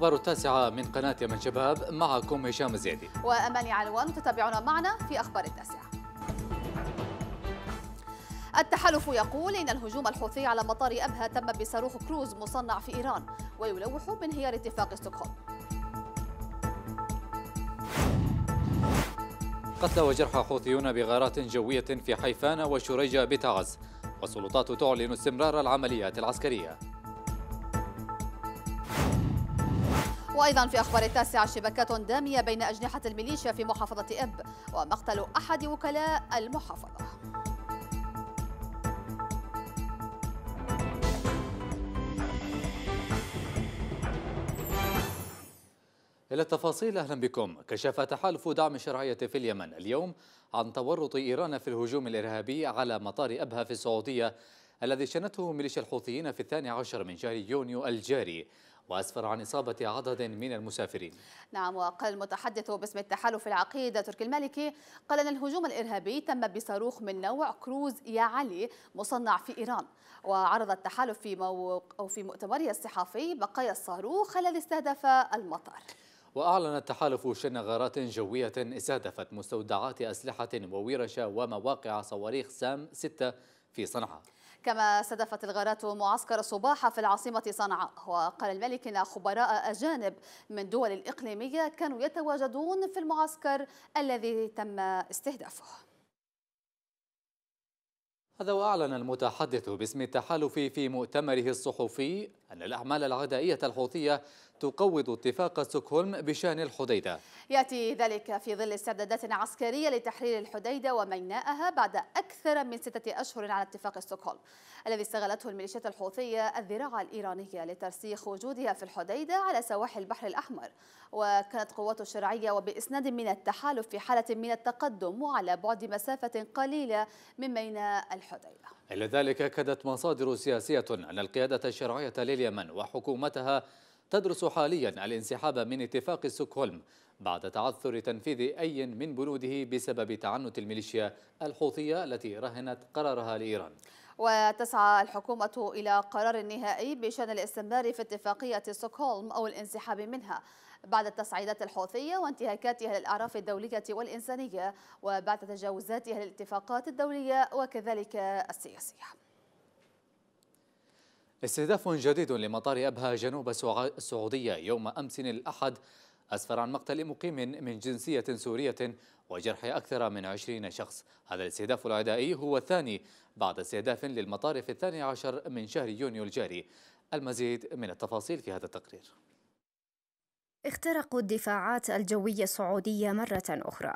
الأخبار التاسعة من قناة يمن شباب معكم هشام الزيدي وأماني علوان تتابعونا معنا في أخبار التاسعة التحالف يقول إن الهجوم الحوثي على مطار أبها تم بصاروخ كروز مصنع في إيران ويلوح بانهيار اتفاق ستوكهولم قتلى وجرحى حوثيون بغارات جوية في حيفان وشريجة بتعز والسلطات تعلن استمرار العمليات العسكرية وأيضا في أخبار التاسعة شبكات دامية بين أجنحة الميليشيا في محافظة إب ومقتل أحد وكلاء المحافظة إلى التفاصيل أهلا بكم كشف تحالف دعم الشرعية في اليمن اليوم عن تورط إيران في الهجوم الإرهابي على مطار أبها في السعودية الذي شنته ميليشيا الحوثيين في الثاني عشر من شهر يونيو الجاري وأسفر عن إصابة عدد من المسافرين نعم وقال المتحدث باسم التحالف العقيد تركي المالكي قال أن الهجوم الإرهابي تم بصاروخ من نوع كروز يا علي مصنع في إيران وعرض التحالف في, أو في مؤتمره الصحفي بقايا الصاروخ الذي استهدف المطار وأعلن التحالف شن غارات جوية استهدفت مستودعات أسلحة وورش ومواقع صواريخ سام 6 في صنعاء كما استهدفت الغارات معسكر صباحة في العاصمة صنعاء وقال الملك إن خبراء أجانب من دول الإقليمية كانوا يتواجدون في المعسكر الذي تم استهدافه هذا وأعلن المتحدث باسم التحالف في مؤتمره الصحفي أن الأعمال العدائية الحوثية تقوض اتفاق ستوكهولم بشأن الحديدة يأتي ذلك في ظل استعدادات عسكرية لتحرير الحديدة ومينائها بعد أكثر من ستة أشهر على اتفاق ستوكهولم الذي استغلته الميليشيات الحوثية الذراع الإيرانية لترسيخ وجودها في الحديدة على سواحل البحر الأحمر وكانت قوات الشرعية وبإسناد من التحالف في حالة من التقدم وعلى بعد مسافة قليلة من ميناء الحديدة إلى ذلك أكدت مصادر سياسية أن القيادة الشرعية لليمن وحكومتها تدرس حاليا الانسحاب من اتفاق ستوكهولم بعد تعثر تنفيذ أي من بنوده بسبب تعنت الميليشيا الحوثية التي رهنت قرارها لإيران وتسعى الحكومة إلى قرار نهائي بشأن الاستمرار في اتفاقية ستوكهولم أو الانسحاب منها بعد التصعيدات الحوثية وانتهاكاتها للأعراف الدولية والإنسانية وبعد تجاوزاتها للاتفاقات الدولية وكذلك السياسية استهداف جديد لمطار أبها جنوب السعودية يوم أمس الأحد أسفر عن مقتل مقيم من جنسية سورية وجرح أكثر من عشرين شخص هذا الاستهداف العدائي هو الثاني بعد استهداف للمطار في الثاني عشر من شهر يونيو الجاري المزيد من التفاصيل في هذا التقرير اخترقوا الدفاعات الجوية السعودية مرة أخرى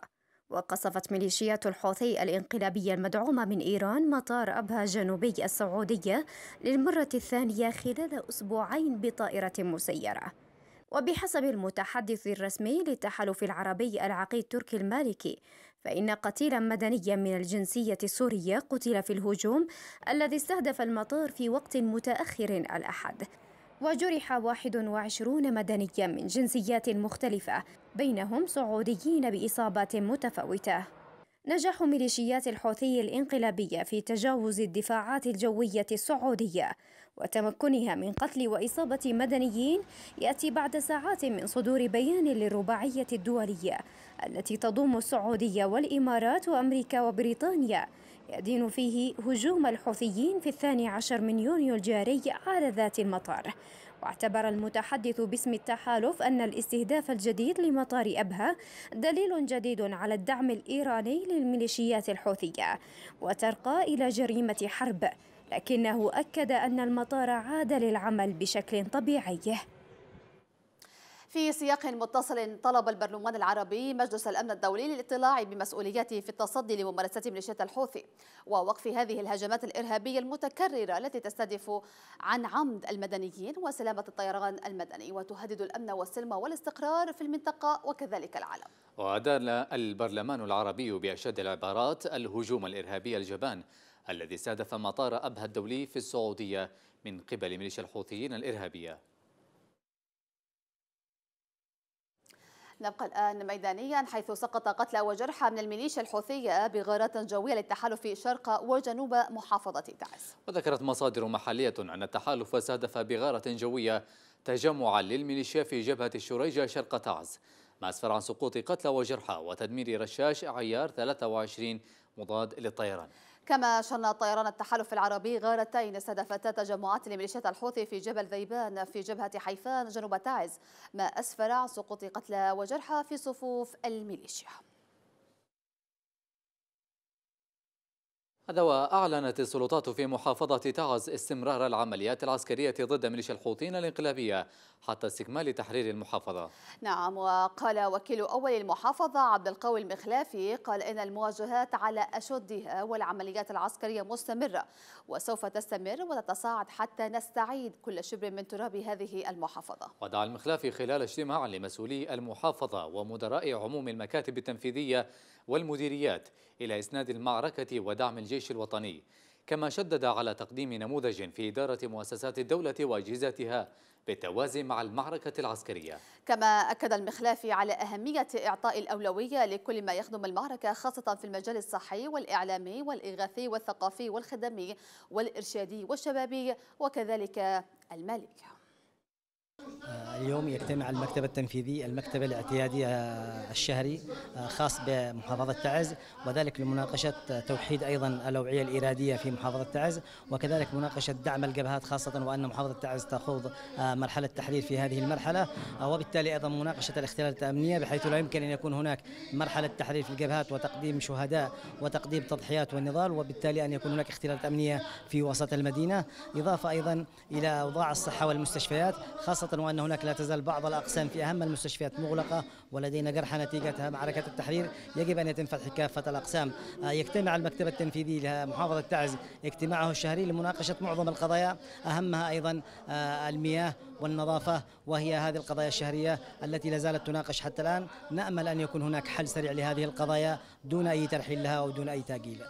وقصفت ميليشيات الحوثي الانقلابية المدعومة من إيران مطار أبها جنوبي السعودية للمرة الثانية خلال أسبوعين بطائرة مسيرة وبحسب المتحدث الرسمي للتحالف العربي العقيد تركي المالكي فإن قتيلا مدنيا من الجنسية السورية قتل في الهجوم الذي استهدف المطار في وقت متأخر الأحد وجرح 21 مدنيا من جنسيات مختلفة بينهم سعوديين بإصابات متفاوتة نجاح ميليشيات الحوثي الانقلابية في تجاوز الدفاعات الجوية السعودية وتمكنها من قتل وإصابة مدنيين يأتي بعد ساعات من صدور بيان للرباعية الدولية التي تضم السعودية والإمارات وأمريكا وبريطانيا يدين فيه هجوم الحوثيين في الثاني عشر من يونيو الجاري على ذات المطار واعتبر المتحدث باسم التحالف أن الاستهداف الجديد لمطار أبها دليل جديد على الدعم الإيراني للميليشيات الحوثية وترقى إلى جريمة حرب لكنه أكد أن المطار عاد للعمل بشكل طبيعي في سياق متصل طلب البرلمان العربي مجلس الأمن الدولي للاطلاع بمسؤولياته في التصدي لممارسات ميليشيات الحوثي ووقف هذه الهجمات الإرهابية المتكررة التي تستهدف عن عمد المدنيين وسلامة الطيران المدني وتهدد الأمن والسلم والاستقرار في المنطقة وكذلك العالم وأدان البرلمان العربي بأشد العبارات الهجوم الإرهابي الجبان الذي استهدف مطار أبها الدولي في السعودية من قبل ميليشيا الحوثيين الإرهابية نبقى الآن ميدانيا حيث سقط قتلى وجرحى من الميليشيا الحوثية بغارات جوية للتحالف شرق وجنوب محافظة تعز وذكرت مصادر محلية أن التحالف استهدف بغارة جوية تجمعا للميليشيا في جبهة الشريجة شرق تعز ما أسفر عن سقوط قتلى وجرحى وتدمير رشاش عيار 23 مضاد للطيران كما شن طيران التحالف العربي غارتين استهدفتا تجمعات لميليشيات الحوثي في جبل ذيبان في جبهة حيفان جنوب تعز ما أسفر عن سقوط قتلى وجرحى في صفوف الميليشيا هذا وأعلنت السلطات في محافظة تعز استمرار العمليات العسكرية ضد ميليشيا الحوثيين الانقلابية حتى استكمال تحرير المحافظة نعم وقال وكيل أول المحافظة عبد القوي المخلافي قال إن المواجهات على أشدها والعمليات العسكرية مستمرة وسوف تستمر وتتصاعد حتى نستعيد كل شبر من تراب هذه المحافظة ودعا المخلافي خلال اجتماع لمسؤولي المحافظة ومدراء عموم المكاتب التنفيذية والمديريات إلى إسناد المعركة ودعم الجيش الوطني كما شدد على تقديم نموذج في إدارة مؤسسات الدولة وأجهزتها بالتوازي مع المعركة العسكرية كما أكد المخلافي على أهمية إعطاء الأولوية لكل ما يخدم المعركة خاصة في المجال الصحي والإعلامي والإغاثي والثقافي والخدمي والإرشادي والشبابي وكذلك المالي اليوم يجتمع المكتب التنفيذي المكتب الاعتيادي آه، الشهري آه، خاص بمحافظة تعز وذلك لمناقشة توحيد أيضا الأوعية الإيرادية في محافظة تعز وكذلك مناقشة دعم الجبهات خاصة وأن محافظة تعز تخوض آه، مرحلة تحرير في هذه المرحلة وبالتالي أيضا مناقشة الاختلالات الأمنية بحيث لا يمكن أن يكون هناك مرحلة تحرير في الجبهات وتقديم شهداء وتقديم تضحيات والنضال وبالتالي أن يكون هناك اختلالات أمنية في وسط المدينة إضافة أيضا إلى أوضاع الصحة والمستشفيات خاصة وأن هناك لا تزال بعض الأقسام في أهم المستشفيات مغلقة ولدينا جرحى نتيجة معركة التحرير يجب أن يتم فتح كافة الأقسام آه، يجتمع المكتب التنفيذي لمحافظة تعز اجتماعه الشهري لمناقشة معظم القضايا أهمها أيضا آه، المياه والنظافة وهي هذه القضايا الشهرية التي لا زالت تناقش حتى الآن نأمل أن يكون هناك حل سريع لهذه القضايا دون أي ترحيل لها ودون أي تأجيل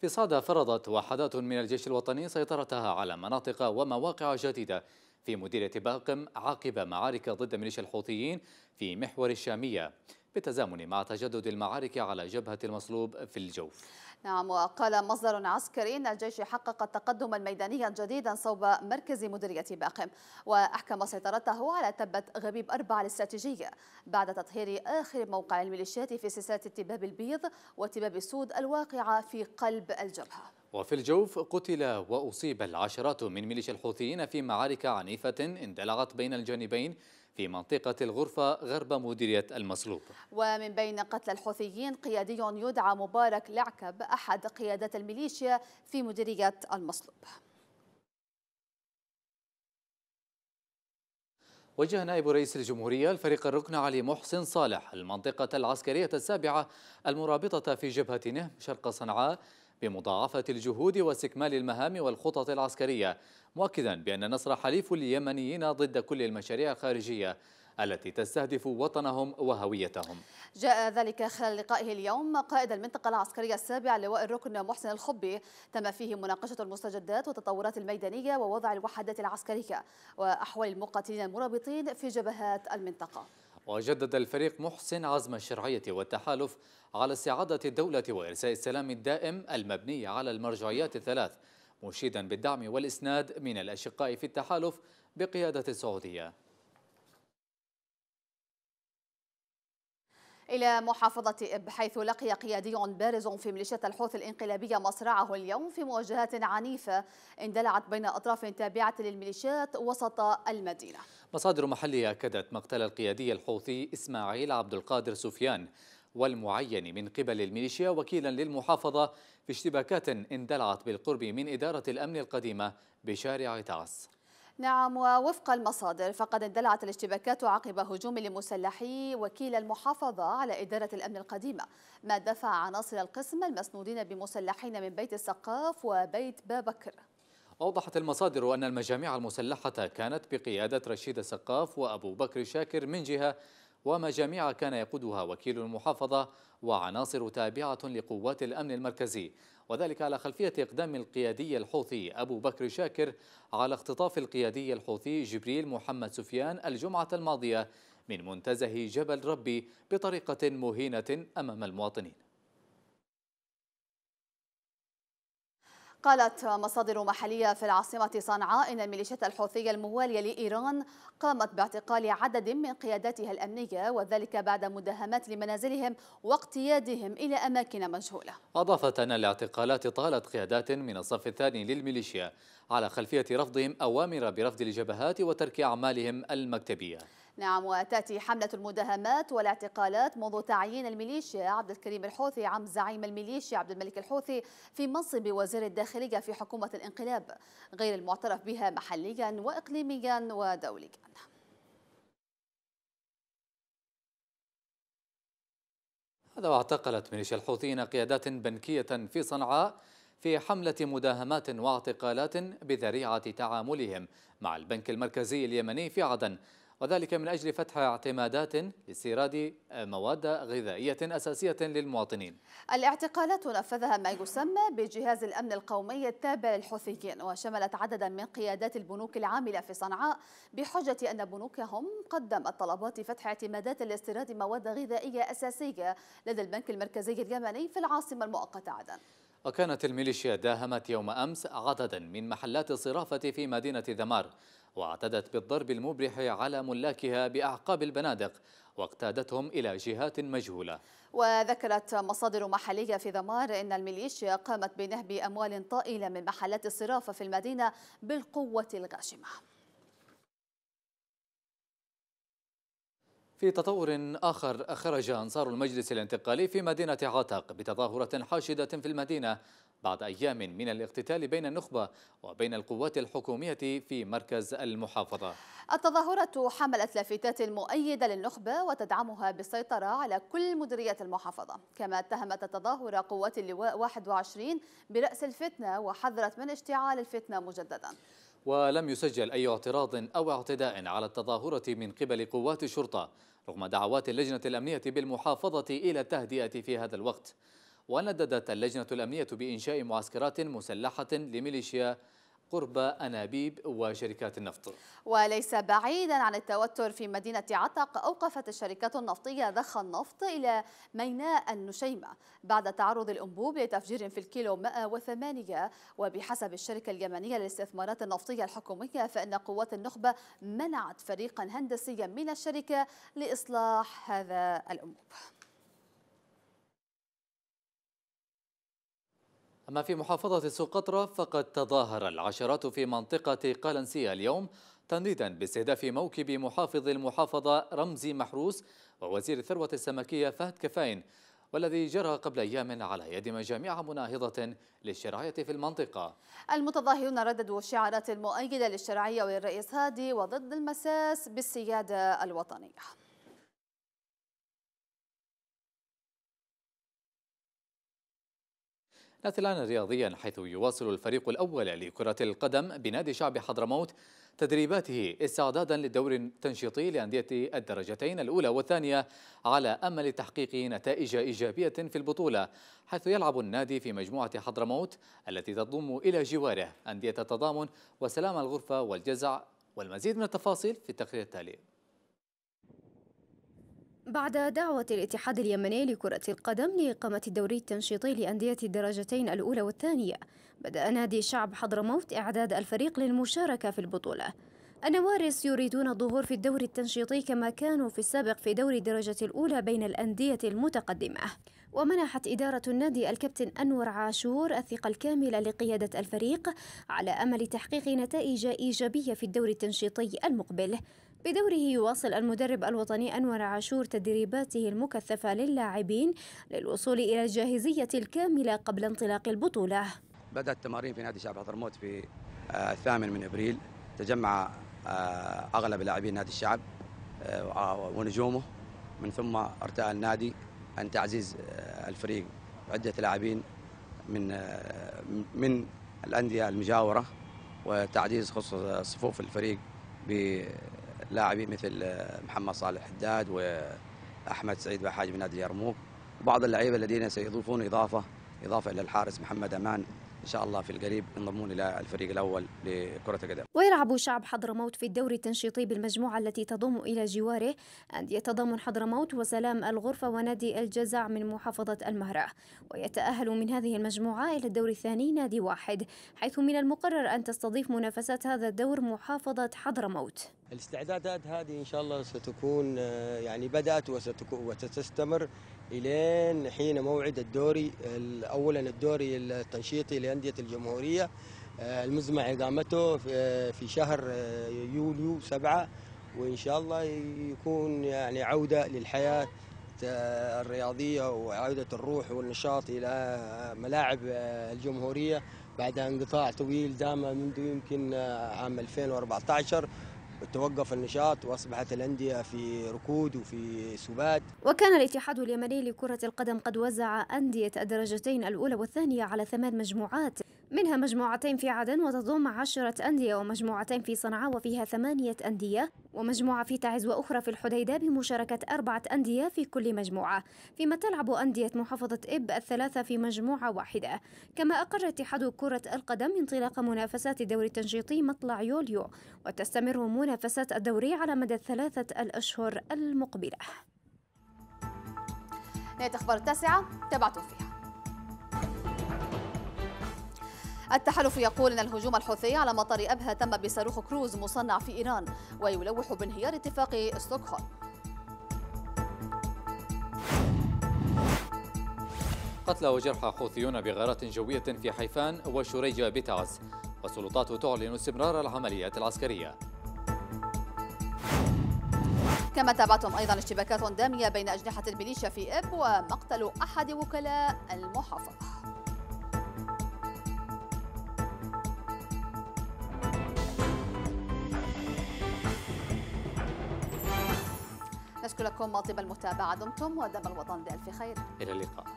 في صعدة فرضت وحدات من الجيش الوطني سيطرتها على مناطق ومواقع جديدة في مديرية باقم عقب معارك ضد ميليشيا الحوثيين في محور الشامية بالتزامن مع تجدد المعارك على جبهة المصلوب في الجوف نعم وقال مصدر عسكري أن الجيش حقق تقدما ميدانيا جديدا صوب مركز مديرية باقم وأحكم سيطرته على تبة غبيب أربعة الاستراتيجية بعد تطهير آخر موقع الميليشيات في سلسلة التباب البيض وتباب السود الواقعة في قلب الجبهة وفي الجوف قتل وأصيب العشرات من ميليشيا الحوثيين في معارك عنيفة اندلعت بين الجانبين في منطقة الغرفة غرب مديرية المصلوب ومن بين قتل الحوثيين قيادي يدعى مبارك لعكب أحد قيادات الميليشيا في مديرية المصلوب وجه نائب رئيس الجمهورية الفريق الركن علي محسن صالح المنطقة العسكرية السابعة المرابطة في جبهة نهم شرق صنعاء بمضاعفة الجهود واستكمال المهام والخطط العسكرية مؤكدا بأن نصر حليف اليمنيين ضد كل المشاريع الخارجية التي تستهدف وطنهم وهويتهم جاء ذلك خلال لقائه اليوم قائد المنطقة العسكرية السابعة لواء الركن محسن الخبي تم فيه مناقشة المستجدات والتطورات الميدانية ووضع الوحدات العسكرية وأحوال المقاتلين المرابطين في جبهات المنطقة وجدد الفريق محسن عزم الشرعية والتحالف على استعادة الدولة وإرساء السلام الدائم المبني على المرجعيات الثلاث مشيدا بالدعم والإسناد من الأشقاء في التحالف بقيادة السعودية إلى محافظة إب حيث لقي قيادي بارز في ميليشيا الحوث الإنقلابية مصرعه اليوم في مواجهات عنيفة اندلعت بين أطراف تابعة للميليشيات وسط المدينة مصادر محلية أكدت مقتل القيادي الحوثي إسماعيل عبد القادر سفيان والمعين من قبل الميليشيا وكيلا للمحافظة في اشتباكات اندلعت بالقرب من إدارة الأمن القديمة بشارع تعس نعم ووفق المصادر فقد اندلعت الاشتباكات عقب هجوم لمسلحي وكيل المحافظة على إدارة الأمن القديمة ما دفع عناصر القسم المسنودين بمسلحين من بيت السقاف وبيت بابكر أوضحت المصادر أن المجاميع المسلحة كانت بقيادة رشيد السقاف وأبو بكر شاكر من جهة ومجاميع كان يقودها وكيل المحافظة وعناصر تابعة لقوات الأمن المركزي وذلك على خلفية إقدام القيادي الحوثي أبو بكر شاكر على اختطاف القيادي الحوثي جبريل محمد سفيان الجمعة الماضية من منتزه جبل ربي بطريقة مهينة أمام المواطنين قالت مصادر محلية في العاصمة صنعاء إن الميليشيات الحوثية الموالية لإيران قامت باعتقال عدد من قياداتها الأمنية وذلك بعد مداهمات لمنازلهم واقتيادهم إلى أماكن مجهولة أضافت أن الاعتقالات طالت قيادات من الصف الثاني للميليشيا على خلفية رفضهم أوامر برفض الجبهات وترك أعمالهم المكتبية نعم وتأتي حملة المداهمات والاعتقالات منذ تعيين الميليشيا عبد الكريم الحوثي عم زعيم الميليشيا عبد الملك الحوثي في منصب وزير الداخلية في حكومة الانقلاب غير المعترف بها محليا وإقليميا ودوليا هذا واعتقلت ميليشيا الحوثيين قيادات بنكية في صنعاء في حملة مداهمات واعتقالات بذريعة تعاملهم مع البنك المركزي اليمني في عدن وذلك من أجل فتح اعتمادات لاستيراد مواد غذائية أساسية للمواطنين الاعتقالات نفذها ما يسمى بجهاز الأمن القومي التابع للحوثيين وشملت عددا من قيادات البنوك العاملة في صنعاء بحجة أن بنوكهم قدمت طلبات فتح اعتمادات لاستيراد مواد غذائية أساسية لدى البنك المركزي اليمني في العاصمة المؤقتة عدن وكانت الميليشيا داهمت يوم أمس عددا من محلات الصرافة في مدينة ذمار واعتدت بالضرب المبرح على ملاكها بأعقاب البنادق واقتادتهم إلى جهات مجهولة وذكرت مصادر محلية في ذمار أن الميليشيا قامت بنهب أموال طائلة من محلات الصرافة في المدينة بالقوة الغاشمة في تطور آخر خرج أنصار المجلس الانتقالي في مدينة عتق بتظاهرة حاشدة في المدينة بعد أيام من الاقتتال بين النخبة وبين القوات الحكومية في مركز المحافظة التظاهرة حملت لافتات مؤيدة للنخبة وتدعمها بالسيطرة على كل مديرية المحافظة كما اتهمت التظاهرة قوات اللواء 21 برأس الفتنة وحذرت من اشتعال الفتنة مجددا ولم يسجل أي اعتراض أو اعتداء على التظاهرة من قبل قوات الشرطة رغم دعوات اللجنة الأمنية بالمحافظة إلى التهدئة في هذا الوقت ونددت اللجنة الأمنية بإنشاء معسكرات مسلحة لميليشيا قرب أنابيب وشركات النفط وليس بعيدا عن التوتر في مدينة عتق أوقفت الشركات النفطية ضخ النفط إلى ميناء النشيمة بعد تعرض الأنبوب لتفجير في الكيلو 108 وبحسب الشركة اليمنية للاستثمارات النفطية الحكومية فإن قوات النخبة منعت فريقا هندسيا من الشركة لإصلاح هذا الأنبوب أما في محافظة سقطرى فقد تظاهر العشرات في منطقة قلنسية اليوم تنديدا باستهداف موكب محافظ المحافظة رمزي محروس ووزير الثروة السمكية فهد كفاين والذي جرى قبل أيام على يد مجاميع مناهضة للشرعية في المنطقة المتظاهرون رددوا الشعارات المؤيدة للشرعية والرئيس هادي وضد المساس بالسيادة الوطنية الآن رياضيا حيث يواصل الفريق الأول لكرة القدم بنادي شعب حضرموت تدريباته استعدادا للدور التنشيطي لأندية الدرجتين الأولى والثانية على أمل تحقيق نتائج إيجابية في البطولة حيث يلعب النادي في مجموعة حضرموت التي تضم إلى جواره أندية التضامن وسلام الغرفة والجزع والمزيد من التفاصيل في التقرير التالي بعد دعوة الاتحاد اليمني لكرة القدم لإقامة الدوري التنشيطي لأندية الدرجتين الأولى والثانية بدأ نادي شعب حضرموت إعداد الفريق للمشاركة في البطولة النوارس يريدون الظهور في الدوري التنشيطي كما كانوا في السابق في دوري الدرجة الأولى بين الأندية المتقدمة ومنحت إدارة النادي الكابتن أنور عاشور الثقة الكاملة لقيادة الفريق على أمل تحقيق نتائج إيجابية في الدوري التنشيطي المقبل بدوره يواصل المدرب الوطني أنور عاشور تدريباته المكثفة للاعبين للوصول إلى الجاهزية الكاملة قبل انطلاق البطولة بدأت التمارين في نادي شعب حضرموت في آه، الثامن من أبريل تجمع آه، أغلب لاعبين نادي الشعب آه، ونجومه من ثم ارتأى النادي أن تعزيز الفريق عدة لاعبين من من الأندية المجاورة وتعزيز خصوص صفوف الفريق ب لاعبين مثل آه، محمد صالح حداد واحمد آه، سعيد بحاج من نادي اليرموك وبعض اللعيبه الذين سيضيفون اضافه اضافه الى الحارس محمد امان ان شاء الله في القريب ينضمون الى الفريق الاول لكره القدم. ويلعب شعب حضرموت في الدوري التنشيطي بالمجموعه التي تضم الى جواره انديه تضمن حضرموت وسلام الغرفه ونادي الجزع من محافظه المهره ويتاهل من هذه المجموعه الى الدور الثاني نادي واحد حيث من المقرر ان تستضيف منافسات هذا الدور محافظه حضرموت. الاستعدادات هذه ان شاء الله ستكون آه، يعني بدات وستكون وستستمر الين حين موعد الدوري اولا الدوري التنشيطي أندية الجمهورية آه، المزمع إقامته في آه، شهر آه، يوليو سبعة وإن شاء الله يكون يعني عودة للحياة الرياضية وعودة الروح والنشاط إلى ملاعب الجمهورية بعد انقطاع طويل دام منذ يمكن عام 2014 توقف النشاط وأصبحت الأندية في ركود وفي سبات وكان الاتحاد اليمني لكرة القدم قد وزع أندية الدرجتين الأولى والثانية على ثمان مجموعات منها مجموعتين في عدن وتضم عشرة أندية ومجموعتين في صنعاء وفيها ثمانية أندية ومجموعة في تعز وأخرى في الحديدة بمشاركة أربعة أندية في كل مجموعة فيما تلعب أندية محافظة إب الثلاثة في مجموعة واحدة كما أقر اتحاد كرة القدم انطلاق منافسات الدوري التنشيطي مطلع يوليو وتستمر منافسات الدوري على مدى الثلاثة الأشهر المقبلة نهاية أخبار التاسعة تابعتوا فيها التحالف يقول أن الهجوم الحوثي على مطار أبها تم بصاروخ كروز مصنع في إيران ويلوح بانهيار اتفاق ستوكهولم قتلى وجرحى حوثيون بغارات جوية في حيفان وشريج بتعز والسلطات تعلن استمرار العمليات العسكرية كما تابعتم أيضا اشتباكات دامية بين أجنحة الميليشيا في إب ومقتل أحد وكلاء المحافظة أشكركم ماطب المتابعة دمتم ودم الوطن بألف خير إلى اللقاء